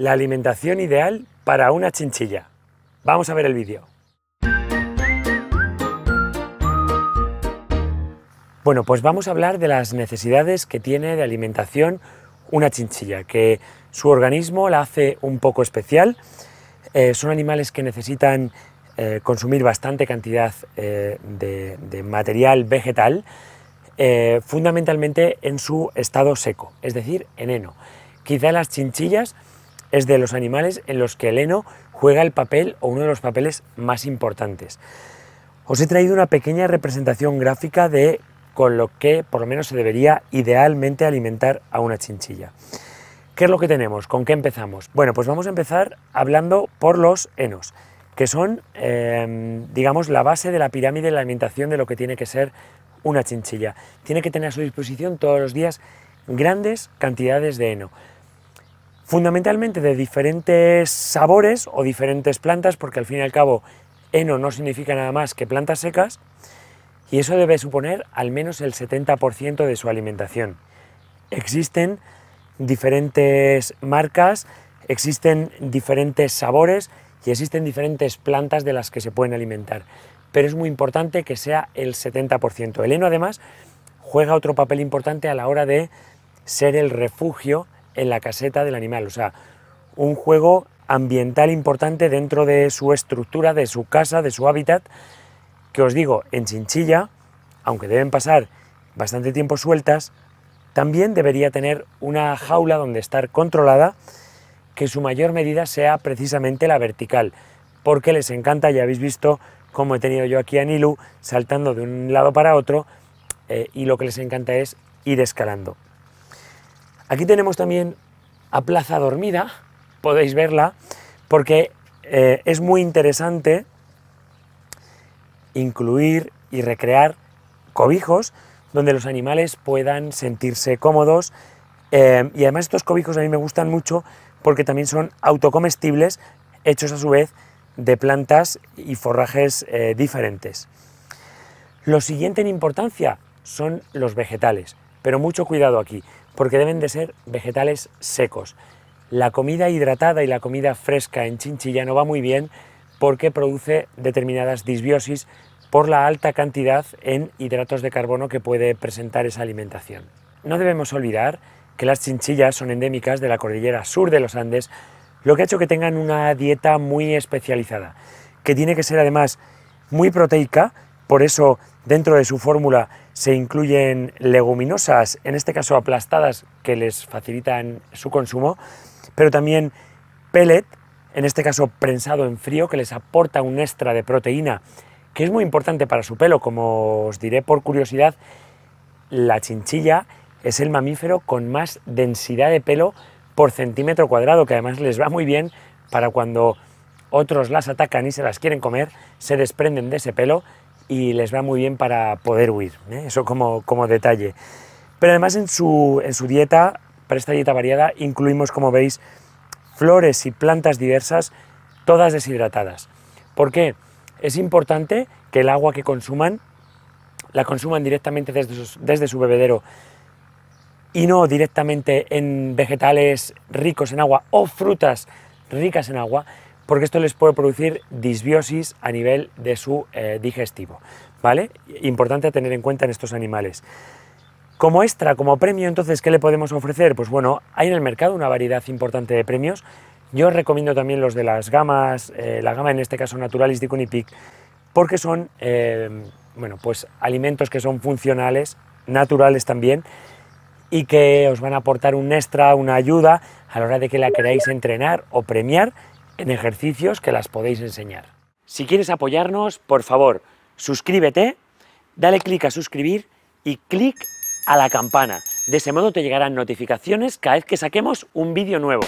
la alimentación ideal para una chinchilla. Vamos a ver el vídeo. Bueno, pues vamos a hablar de las necesidades que tiene de alimentación una chinchilla, que su organismo la hace un poco especial. Eh, son animales que necesitan eh, consumir bastante cantidad eh, de, material vegetal, fundamentalmente en su estado seco, es decir, en heno. Quizá las chinchillas es de los animales en los que el heno juega el papel o uno de los papeles más importantes. Os he traído una pequeña representación gráfica de con lo que por lo menos se debería idealmente alimentar a una chinchilla. ¿Qué es lo que tenemos? ¿Con qué empezamos? Bueno, pues vamos a empezar hablando por los enos, que son, em, digamos, la base de la pirámide de la alimentación de lo que tiene que ser una chinchilla. Tiene que tener a su disposición todos los días grandes cantidades de heno fundamentalmente de diferentes sabores o diferentes plantas, porque al fin y al cabo heno no significa nada más que plantas secas, y eso debe suponer al menos el 70% de su alimentación. Existen diferentes marcas, existen diferentes sabores y existen diferentes plantas de las que se pueden alimentar, pero es muy importante que sea el 70%. El heno además juega otro papel importante a la hora de ser el refugio en la caseta del animal, o sea, un juego ambiental importante dentro de su estructura, de su casa, de su hábitat, que os digo, en Chinchilla, aunque deben pasar bastante tiempo sueltas, también debería tener una jaula donde estar controlada, que su mayor medida sea precisamente la vertical, porque les encanta, ya habéis visto cómo he tenido yo aquí a Nilu saltando de un lado para otro, eh, y lo que les encanta es ir escalando. Aquí tenemos también a Plaza Dormida, podéis verla, porque eh, es muy interesante incluir y recrear cobijos donde los animales puedan sentirse cómodos. Eh, y además estos cobijos a mí me gustan mucho porque también son autocomestibles, hechos a su vez de plantas y forrajes eh, diferentes. Lo siguiente en importancia son los vegetales. Pero mucho cuidado aquí, porque deben de ser vegetales secos. La comida hidratada y la comida fresca en chinchilla no va muy bien porque produce determinadas disbiosis por la alta cantidad en hidratos de carbono que puede presentar esa alimentación. No debemos olvidar que las chinchillas son endémicas de la cordillera sur de los Andes, lo que ha hecho que tengan una dieta muy especializada, que tiene que ser además muy proteica, por eso, dentro de su fórmula se incluyen leguminosas, en este caso aplastadas, que les facilitan su consumo, pero también pellet, en este caso prensado en frío, que les aporta un extra de proteína, que es muy importante para su pelo. Como os diré por curiosidad, la chinchilla es el mamífero con más densidad de pelo por centímetro cuadrado, que además les va muy bien para cuando otros las atacan y se las quieren comer, se desprenden de ese pelo y les va muy bien para poder huir, ¿eh? eso como, como detalle. Pero además en su, dieta, para esta dieta variada, incluimos, como veis, flores y plantas diversas, todas deshidratadas. ¿Por qué? Es importante que el agua que consuman la consuman directamente desde desde su bebedero y no directamente en vegetales ricos en agua o frutas ricas en agua, porque esto les puede producir disbiosis a nivel de su eh, digestivo. ¿Vale? Importante a tener en cuenta en estos animales. Como extra, como premio, entonces, ¿qué le podemos ofrecer? Pues bueno, hay en el mercado una variedad importante de premios. Yo os recomiendo también los de las gamas, eh, la gama en este caso Naturalis de Cunipic, porque son eh, bueno, pues alimentos que son funcionales, naturales también, y que os van a aportar un extra, una ayuda a la hora de que la queráis entrenar o premiar en ejercicios que las podéis enseñar. Si quieres apoyarnos, por favor, suscríbete, dale clic a suscribir y clic a la campana. De ese modo te llegarán notificaciones cada vez que saquemos un vídeo nuevo.